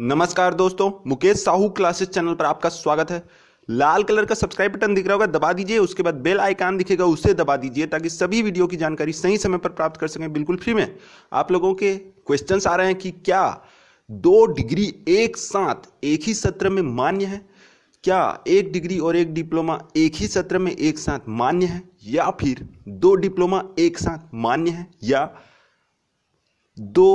नमस्कार दोस्तों Mukesh Sahu classes channel पर आपका स्वागत है लाल कलर का सब्सक्राइब बटन दिख रहा होगा दबा दीजिए उसके बाद बेल आइकन दिखेगा उसे दबा दीजिए ताकि सभी वीडियो की जानकारी सही समय पर प्राप्त कर सकें बिल्कुल फ्री में आप लोगों के क्वेश्चन आ रहे हैं कि क्या दो डिग्री एक साथ एक ही सत्र में मान्य है क्या एक डिग्री और एक डिप्लोमा एक ही सत्र में एक साथ मान्य है या फिर दो डिप्लोमा एक साथ मान्य है या दो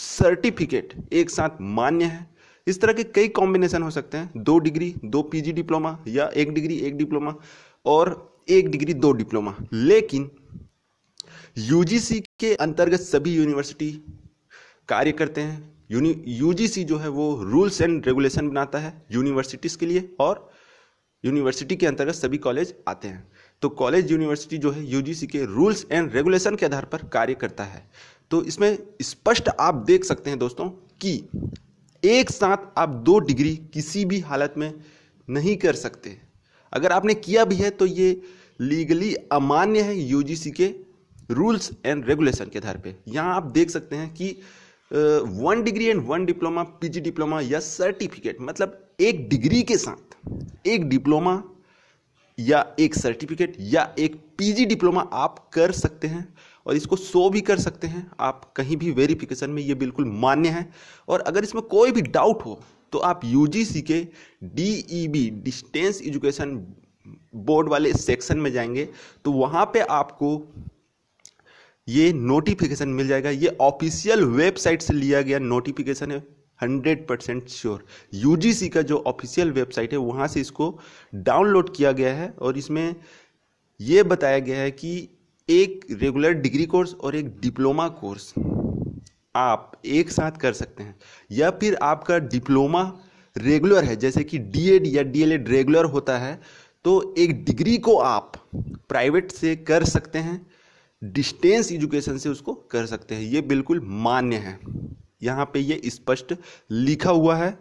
सर्टिफिकेट एक साथ मान्य है इस तरह के कई कॉम्बिनेशन हो सकते हैं दो डिग्री दो पीजी डिप्लोमा या एक डिग्री एक डिप्लोमा और एक डिग्री दो डिप्लोमा लेकिन यूजीसी के अंतर्गत सभी यूनिवर्सिटी कार्य करते हैं यूजीसी जो है वो रूल्स एंड रेगुलेशन बनाता है यूनिवर्सिटीज़ के लिए और यूनिवर्सिटी के अंतर्गत सभी कॉलेज आते हैं तो कॉलेज यूनिवर्सिटी जो है यूजीसी के रूल्स एंड रेगुलेशन के आधार पर कार्य करता है तो इसमें स्पष्ट आप देख सकते हैं दोस्तों कि एक साथ आप दो डिग्री किसी भी हालत में नहीं कर सकते अगर आपने किया भी है तो ये लीगली अमान्य है यूजीसी के रूल्स एंड रेगुलेशन के आधार पे यहाँ आप देख सकते हैं कि one degree and one diploma PG diploma या सर्टिफिकेट मतलब एक डिग्री के साथ एक डिप्लोमा या एक सर्टिफिकेट या एक पीजी डिप्लोमा आप कर सकते हैं और इसको शो भी कर सकते हैं आप कहीं भी वेरिफिकेशन में ये बिल्कुल मान्य है और अगर इसमें कोई भी डाउट हो तो आप यू के डी डिस्टेंस एजुकेशन बोर्ड वाले सेक्शन में जाएंगे तो वहाँ पे आपको ये नोटिफिकेशन मिल जाएगा ये ऑफिशियल वेबसाइट से लिया गया नोटिफिकेशन है हंड्रेड परसेंट श्योर यू का जो ऑफिशियल वेबसाइट है वहाँ से इसको डाउनलोड किया गया है और इसमें यह बताया गया है कि एक रेगुलर डिग्री कोर्स और एक डिप्लोमा कोर्स आप एक साथ कर सकते हैं या फिर आपका डिप्लोमा रेगुलर है जैसे कि डीएड या डीएलएड रेगुलर होता है तो एक डिग्री को आप प्राइवेट से कर सकते हैं डिस्टेंस एजुकेशन से उसको कर सकते हैं ये बिल्कुल मान्य है यहाँ पे ये स्पष्ट लिखा हुआ है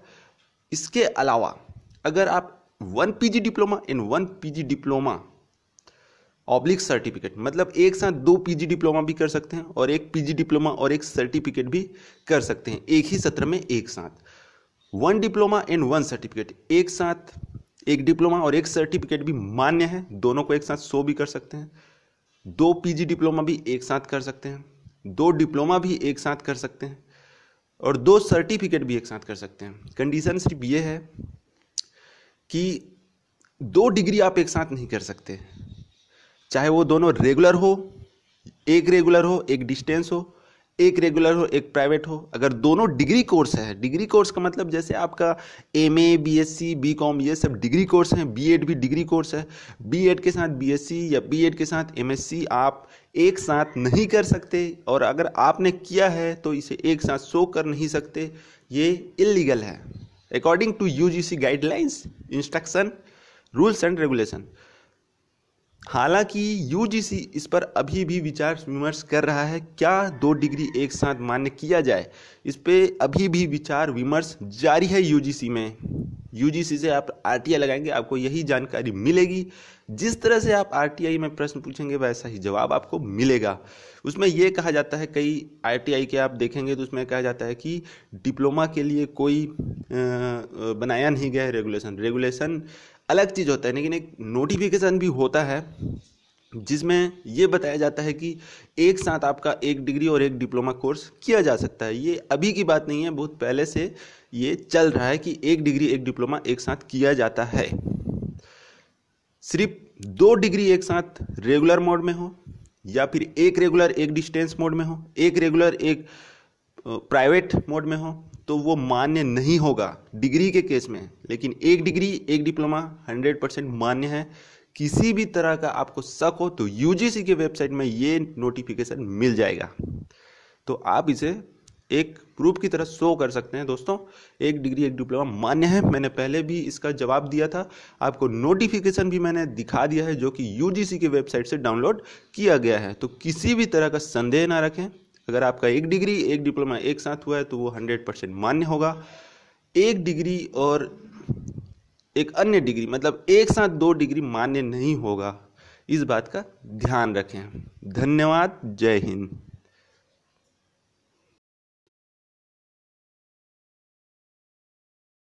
इसके अलावा अगर आप one PG diploma in one PG diploma oblique certificate मतलब एक साथ दो पीजी डिप्लोमा भी कर सकते हैं और एक पीजी डिप्लोमा और एक सर्टिफिकेट भी कर सकते हैं एक ही सत्र में एक साथ one diploma and one certificate एक साथ एक डिप्लोमा और एक सर्टिफिकेट भी मान्य है दोनों को एक साथ शो भी कर सकते हैं दो पीजी डिप्लोमा भी एक साथ कर सकते हैं दो डिप्लोमा भी एक साथ कर सकते हैं और दो सर्टिफिकेट भी एक साथ कर सकते हैं कंडीशन सिर्फ ये है कि दो डिग्री आप एक साथ नहीं कर सकते चाहे वो दोनों रेगुलर हो एक रेगुलर हो एक डिस्टेंस हो एक रेगुलर हो एक प्राइवेट हो अगर दोनों डिग्री कोर्स है डिग्री कोर्स का मतलब जैसे आपका M A B S C B com ये सब डिग्री कोर्स हैं बी एड भी डिग्री कोर्स है बी एड के साथ बी एस सी या बी एड के साथ एम एस सी आप एक साथ नहीं कर सकते और अगर आपने किया है तो इसे एक साथ शो कर नहीं सकते ये इलीगल है according to U G C guidelines instruction rules and regulation हालांकि यूजीसी इस पर अभी भी विचार विमर्श कर रहा है क्या दो डिग्री एक साथ मान्य किया जाए इस पर अभी भी विचार विमर्श जारी है यूजीसी में यूजीसी से आप आरटीआई लगाएंगे आपको यही जानकारी मिलेगी जिस तरह से आप आरटीआई में प्रश्न पूछेंगे वैसा ही जवाब आपको मिलेगा उसमें यह कहा जाता है कई आरटीआई के आप देखेंगे तो उसमें कहा जाता है कि डिप्लोमा के लिए कोई बनाया नहीं गया है रेगुलेशन रेगुलेशन अलग चीज़ होता है लेकिन एक नोटिफिकेशन भी होता है जिसमें ये बताया जाता है कि एक साथ आपका एक डिग्री और एक डिप्लोमा कोर्स किया जा सकता है ये अभी की बात नहीं है बहुत पहले से ये चल रहा है कि एक डिग्री एक डिप्लोमा एक साथ किया जाता है सिर्फ दो डिग्री एक साथ रेगुलर मोड में हो या फिर एक रेगुलर एक डिस्टेंस मोड में हो एक रेगुलर एक प्राइवेट मोड में हो तो वो मान्य नहीं होगा डिग्री के केस में लेकिन एक डिग्री एक डिप्लोमा 100 परसेंट मान्य है किसी भी तरह का आपको शक हो तो यूजीसी के वेबसाइट में ये नोटिफिकेशन मिल जाएगा तो आप इसे एक प्रूफ की तरह शो कर सकते हैं दोस्तों एक डिग्री एक डिप्लोमा मान्य है मैंने पहले भी इसका जवाब दिया था आपको नोटिफिकेशन भी मैंने दिखा दिया है जो कि यूजीसी की वेबसाइट से डाउनलोड किया गया है तो किसी भी तरह का संदेह ना रखें अगर आपका एक डिग्री एक डिप्लोमा एक साथ हुआ है तो वो हंड्रेड परसेंट मान्य होगा एक डिग्री और एक अन्य डिग्री मतलब एक साथ दो डिग्री मान्य नहीं होगा इस बात का ध्यान रखें धन्यवाद जय हिंद